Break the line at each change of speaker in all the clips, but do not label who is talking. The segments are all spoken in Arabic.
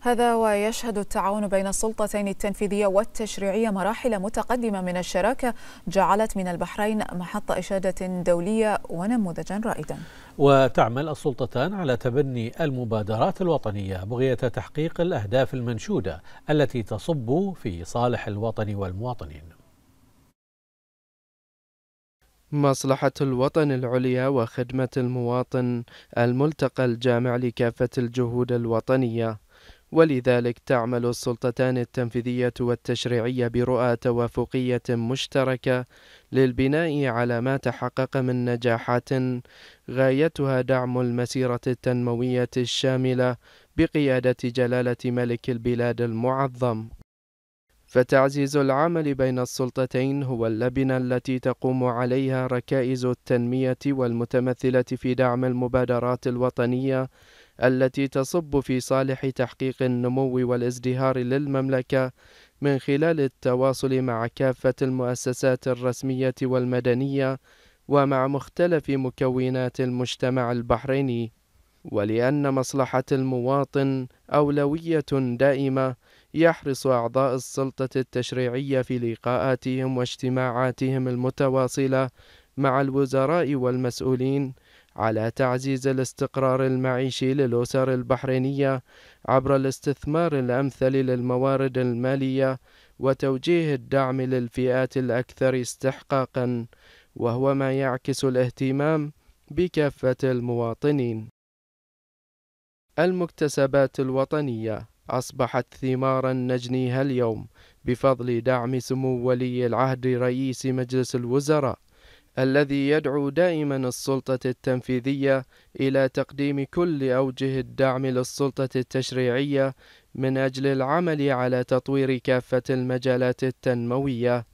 هذا ويشهد التعاون بين السلطتين التنفيذية والتشريعية مراحل متقدمة من الشراكة جعلت من البحرين محط إشادة دولية ونموذجا رائدا وتعمل السلطتان على تبني المبادرات الوطنية بغية تحقيق الأهداف المنشودة التي تصب في صالح الوطن والمواطنين مصلحة الوطن العليا وخدمة المواطن الملتقى الجامع لكافة الجهود الوطنية ولذلك تعمل السلطتان التنفيذية والتشريعية برؤى توافقية مشتركة للبناء على ما تحقق من نجاحات غايتها دعم المسيرة التنموية الشاملة بقيادة جلالة ملك البلاد المعظم. فتعزيز العمل بين السلطتين هو اللبنة التي تقوم عليها ركائز التنمية والمتمثلة في دعم المبادرات الوطنية التي تصب في صالح تحقيق النمو والازدهار للمملكة من خلال التواصل مع كافة المؤسسات الرسمية والمدنية ومع مختلف مكونات المجتمع البحريني ولأن مصلحة المواطن أولوية دائمة يحرص أعضاء السلطة التشريعية في لقاءاتهم واجتماعاتهم المتواصلة مع الوزراء والمسؤولين على تعزيز الاستقرار المعيشي للأسر البحرينية عبر الاستثمار الأمثل للموارد المالية وتوجيه الدعم للفئات الأكثر استحقاقًا، وهو ما يعكس الاهتمام بكافة المواطنين. المكتسبات الوطنية أصبحت ثمارًا نجنيها اليوم بفضل دعم سمو ولي العهد رئيس مجلس الوزراء الذي يدعو دائما السلطة التنفيذية إلى تقديم كل أوجه الدعم للسلطة التشريعية من أجل العمل على تطوير كافة المجالات التنموية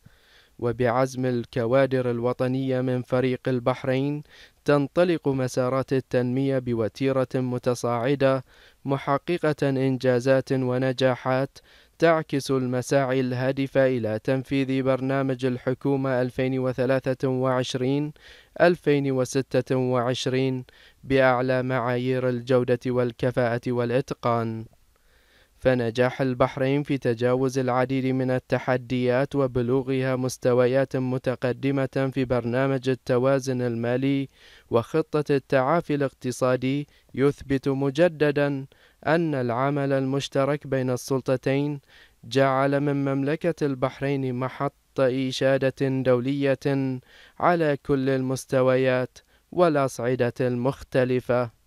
وبعزم الكوادر الوطنية من فريق البحرين تنطلق مسارات التنمية بوتيرة متصاعدة محققة إنجازات ونجاحات تعكس المساعي الهادفة إلى تنفيذ برنامج الحكومة 2023 2026 بأعلى معايير الجودة والكفاءة والإتقان فنجاح البحرين في تجاوز العديد من التحديات وبلوغها مستويات متقدمة في برنامج التوازن المالي وخطة التعافي الاقتصادي يثبت مجددا أن العمل المشترك بين السلطتين جعل من مملكة البحرين محط إشادة دولية على كل المستويات والأصعدة المختلفة